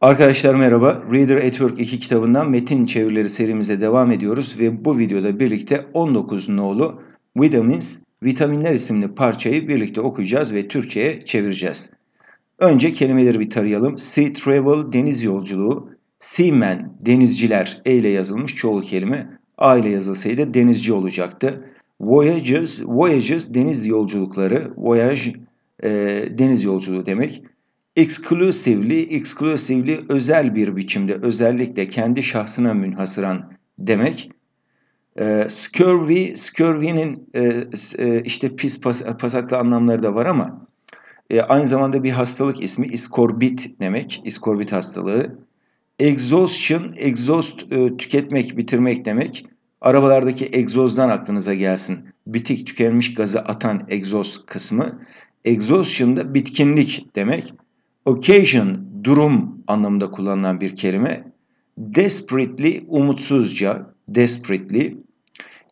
Arkadaşlar merhaba. Reader at Work 2 kitabından metin çevirileri serimize devam ediyoruz ve bu videoda birlikte 19 nolu Vitamins, Vitaminler isimli parçayı birlikte okuyacağız ve Türkçe'ye çevireceğiz. Önce kelimeleri bir tarayalım. Sea travel deniz yolculuğu, seamen denizciler e ile yazılmış çoğul kelime, a ile yazılsaydı denizci olacaktı. Voyages, voyages deniz yolculukları, voyage e, deniz yolculuğu demek exclusively, exclusively özel bir biçimde, özellikle kendi şahsına münhasıran demek. E, scurvy, scurvy'nin e, e, işte pis pas, pasaklı anlamları da var ama e, aynı zamanda bir hastalık ismi iskorbit demek, iskorbit hastalığı. Exhaustion, exhaust e, tüketmek, bitirmek demek. Arabalardaki egzozdan aklınıza gelsin. Bitik tükenmiş gazı atan egzoz kısmı. Exhaustion da bitkinlik demek occasion durum anlamında kullanılan bir kelime. Desperately umutsuzca, desperately.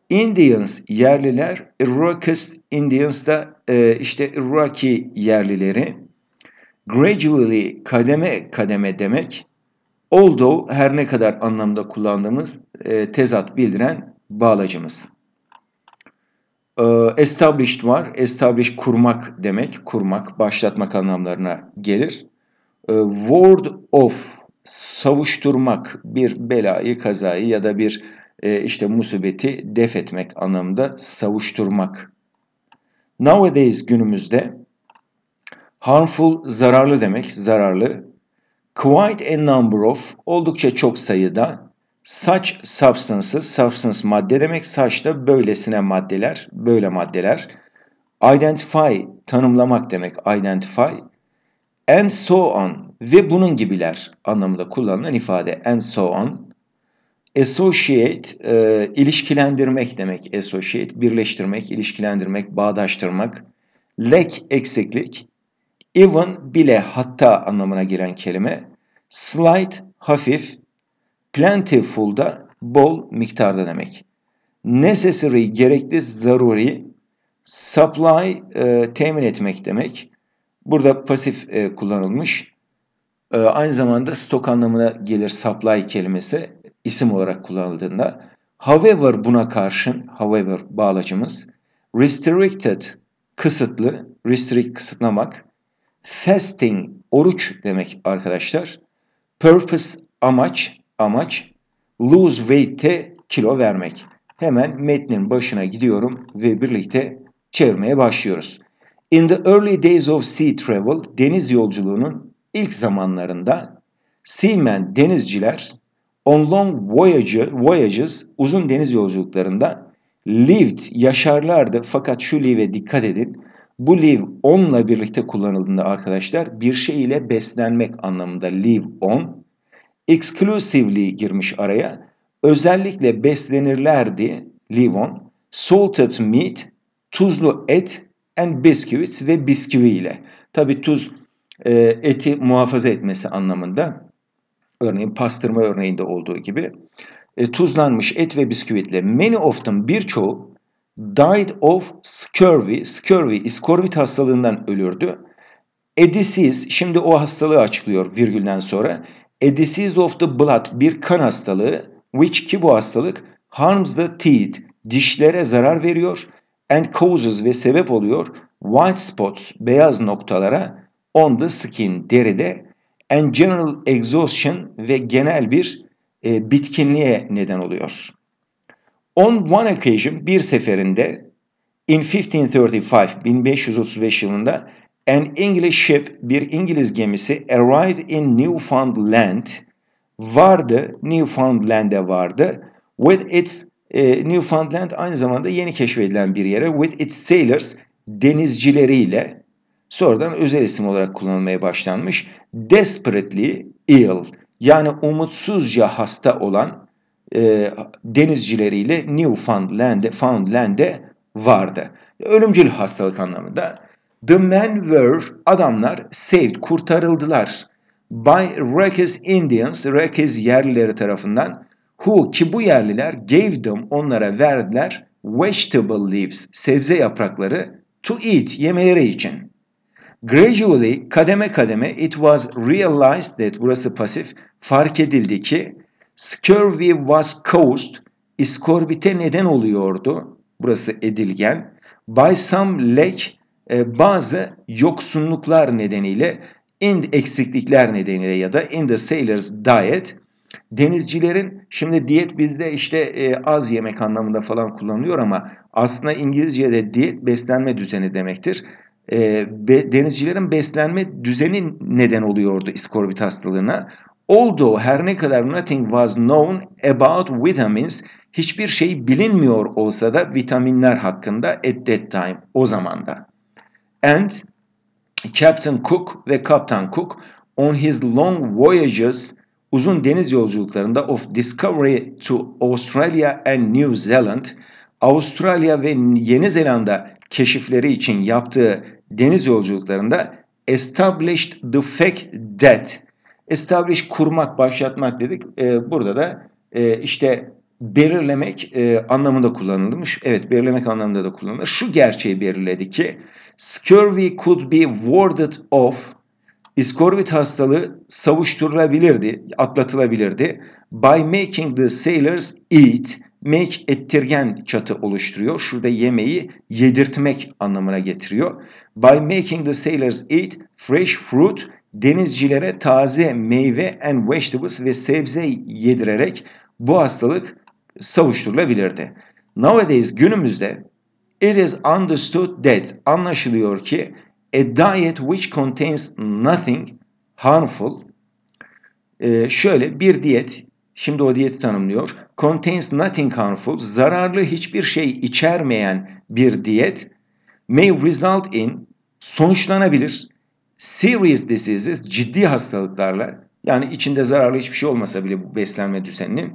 Indians yerliler, Iraqis Indians da e, işte Iraki yerlileri. Gradually kademe kademe demek. Although her ne kadar anlamda kullandığımız e, tezat bildiren bağlacımız. Ee, established var. Establish kurmak demek. Kurmak, başlatmak anlamlarına gelir. Ee, Word of savuşturmak bir belayı, kazayı ya da bir e, işte musibeti def etmek anlamında savuşturmak. Nowadays günümüzde harmful zararlı demek, zararlı. Quite a number of oldukça çok sayıda Saç substance'ı, substance madde demek. Saç da böylesine maddeler, böyle maddeler. Identify, tanımlamak demek. Identify. And so on ve bunun gibiler anlamında kullanılan ifade. And so on. Associate, e, ilişkilendirmek demek. Associate, birleştirmek, ilişkilendirmek, bağdaştırmak. Lack, eksiklik. Even, bile, hatta anlamına gelen kelime. Slight, hafif Plentiful da bol miktarda demek. Necessary gerekli, zaruri. Supply e, temin etmek demek. Burada pasif e, kullanılmış. E, aynı zamanda stok anlamına gelir supply kelimesi isim olarak kullanıldığında. However buna karşın, however bağlacımız. Restricted, kısıtlı, restrict kısıtlamak. Fasting, oruç demek arkadaşlar. Purpose, amaç amaç lose weight'te kilo vermek. Hemen metnin başına gidiyorum ve birlikte çevirmeye başlıyoruz. In the early days of sea travel, deniz yolculuğunun ilk zamanlarında seamen denizciler on long voyages, voyages uzun deniz yolculuklarında lived yaşarlardı. Fakat şu live'e dikkat edin. Bu live on'la birlikte kullanıldığında arkadaşlar bir şey ile beslenmek anlamında live on exclusively girmiş araya. Özellikle beslenirlerdi Livon. Salted meat, tuzlu et and biscuits ve bisküvi ile. Tabi tuz e, eti muhafaza etmesi anlamında. Örneğin pastırma örneğinde olduğu gibi. E, tuzlanmış et ve bisküvitle. Many of them birçoğu died of scurvy. Scurvy, iskorbit hastalığından ölürdü. A disease, şimdi o hastalığı açıklıyor virgülden sonra. A disease of the blood bir kan hastalığı which ki bu hastalık harms the teeth dişlere zarar veriyor and causes ve sebep oluyor white spots beyaz noktalara on the skin deride and general exhaustion ve genel bir e, bitkinliğe neden oluyor. On one occasion bir seferinde in 1535 1535 yılında An English ship, bir İngiliz gemisi arrived in Newfoundland, vardı, Newfoundland'e vardı. With its, e, Newfoundland aynı zamanda yeni keşfedilen bir yere. With its sailors, denizcileriyle, sonradan özel isim olarak kullanılmaya başlanmış. Desperately ill, yani umutsuzca hasta olan e, denizcileriyle Newfoundland'e Foundland'e vardı. Ölümcül hastalık anlamında. The men were adamlar saved kurtarıldılar. By Rakes Indians, Rakes yerlileri tarafından who ki bu yerliler gave them onlara verdiler vegetable leaves sebze yaprakları to eat yemeleri için. Gradually kademe kademe it was realized that burası pasif fark edildi ki scurvy was caused iskorbite neden oluyordu. Burası edilgen by some lack ee, bazı yoksunluklar nedeniyle in eksiklikler nedeniyle ya da in the sailors diet denizcilerin şimdi diyet bizde işte e, az yemek anlamında falan kullanılıyor ama aslında İngilizce'de diyet beslenme düzeni demektir. E, be, denizcilerin beslenme düzeni neden oluyordu iskorbit hastalığına. Although her ne kadar nothing was known about vitamins hiçbir şey bilinmiyor olsa da vitaminler hakkında at that time o zamanda and Captain Cook ve Kaptan Cook on his long voyages uzun deniz yolculuklarında of Discovery to Australia and New Zealand Avustralya ve Yeni Zelanda keşifleri için yaptığı deniz yolculuklarında established the fact that establish kurmak, başlatmak dedik. Ee, burada da e, işte belirlemek e, anlamında kullanılmış. Evet belirlemek anlamında da kullanılır. Şu gerçeği belirledi ki scurvy could be warded off. İskorbit hastalığı savuşturulabilirdi, atlatılabilirdi. By making the sailors eat, make ettirgen çatı oluşturuyor. Şurada yemeği yedirtmek anlamına getiriyor. By making the sailors eat fresh fruit, denizcilere taze meyve and vegetables ve sebze yedirerek bu hastalık savuşturulabilirdi. Nowadays günümüzde it is understood that anlaşılıyor ki a diet which contains nothing harmful ee, şöyle bir diyet şimdi o diyeti tanımlıyor. Contains nothing harmful zararlı hiçbir şey içermeyen bir diyet may result in sonuçlanabilir serious diseases ciddi hastalıklarla yani içinde zararlı hiçbir şey olmasa bile bu beslenme düzeninin.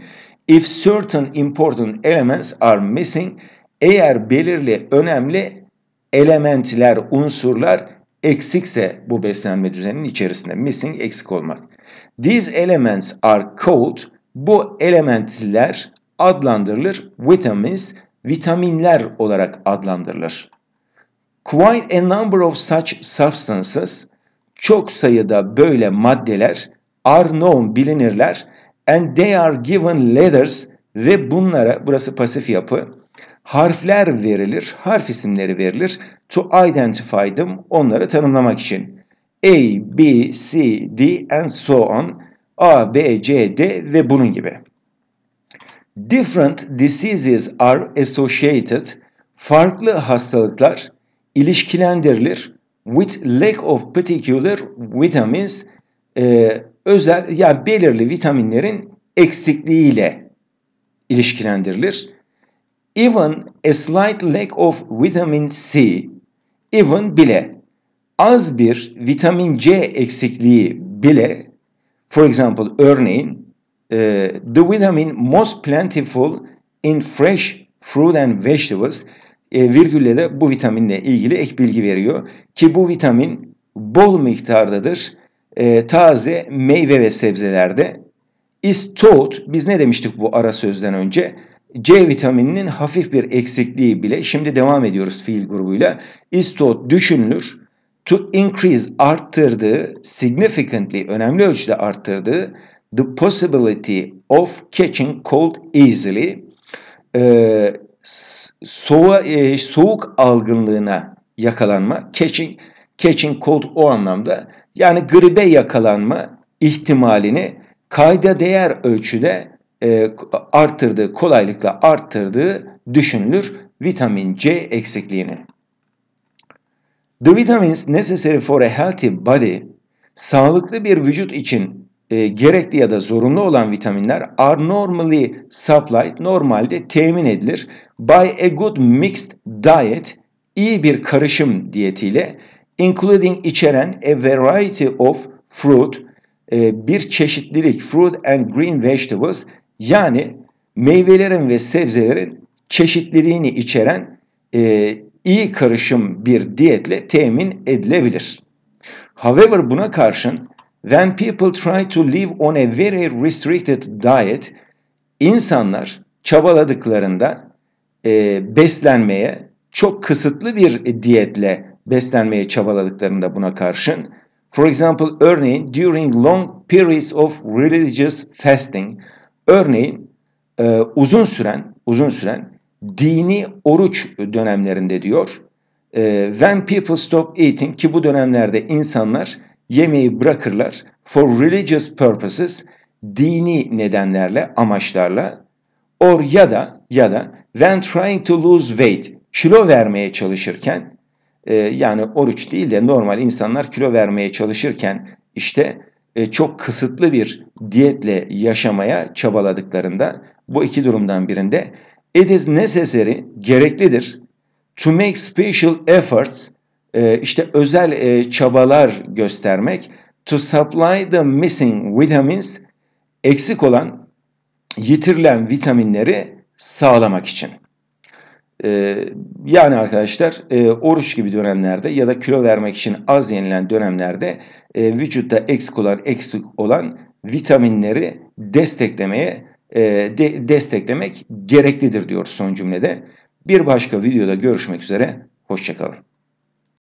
If certain important elements are missing, eğer belirli önemli elementler, unsurlar eksikse bu beslenme düzeninin içerisinde. Missing eksik olmak. These elements are called, bu elementler adlandırılır. Vitamins, vitaminler olarak adlandırılır. Quite a number of such substances, çok sayıda böyle maddeler are known bilinirler and they are given letters ve bunlara burası pasif yapı harfler verilir, harf isimleri verilir to identify them onları tanımlamak için. A, B, C, D and so on. A, B, C, D ve bunun gibi. Different diseases are associated. Farklı hastalıklar ilişkilendirilir with lack of particular vitamins e, özel yani belirli vitaminlerin eksikliğiyle ilişkilendirilir. Even a slight lack of vitamin C, even bile az bir vitamin C eksikliği bile, for example örneğin, e, the vitamin most plentiful in fresh fruit and vegetables, e, virgülle de bu vitaminle ilgili ek bilgi veriyor ki bu vitamin bol miktardadır e, taze meyve ve sebzelerde is biz ne demiştik bu ara sözden önce? C vitamininin hafif bir eksikliği bile, şimdi devam ediyoruz fiil grubuyla, is taught düşünülür, to increase arttırdığı, significantly önemli ölçüde arttırdığı the possibility of catching cold easily e, soğu, e, soğuk algınlığına yakalanma catching catching cold o anlamda yani gribe yakalanma ihtimalini kayda değer ölçüde e, arttırdığı, kolaylıkla arttırdığı düşünülür vitamin C eksikliğini. The vitamins necessary for a healthy body, sağlıklı bir vücut için e, gerekli ya da zorunlu olan vitaminler are normally supplied, normalde temin edilir by a good mixed diet, iyi bir karışım diyetiyle including içeren a variety of fruit, e, bir çeşitlilik fruit and green vegetables yani meyvelerin ve sebzelerin çeşitliliğini içeren e, iyi karışım bir diyetle temin edilebilir. However buna karşın when people try to live on a very restricted diet insanlar çabaladıklarında e, beslenmeye çok kısıtlı bir diyetle beslenmeye çabaladıklarında buna karşın. For example, örneğin during long periods of religious fasting, örneğin e, uzun süren uzun süren dini oruç dönemlerinde diyor. E, when people stop eating ki bu dönemlerde insanlar yemeği bırakırlar for religious purposes dini nedenlerle amaçlarla or ya da ya da when trying to lose weight kilo vermeye çalışırken e, yani oruç değil de normal insanlar kilo vermeye çalışırken işte e, çok kısıtlı bir diyetle yaşamaya çabaladıklarında bu iki durumdan birinde it is necessary gereklidir to make special efforts e, işte özel e, çabalar göstermek to supply the missing vitamins eksik olan yitirilen vitaminleri sağlamak için. Ee, yani arkadaşlar e, oruç gibi dönemlerde ya da kilo vermek için az yenilen dönemlerde e, vücutta eksik olan eksik olan vitaminleri desteklemeye e, desteklemek gereklidir diyor son cümlede. Bir başka videoda görüşmek üzere. Hoşçakalın.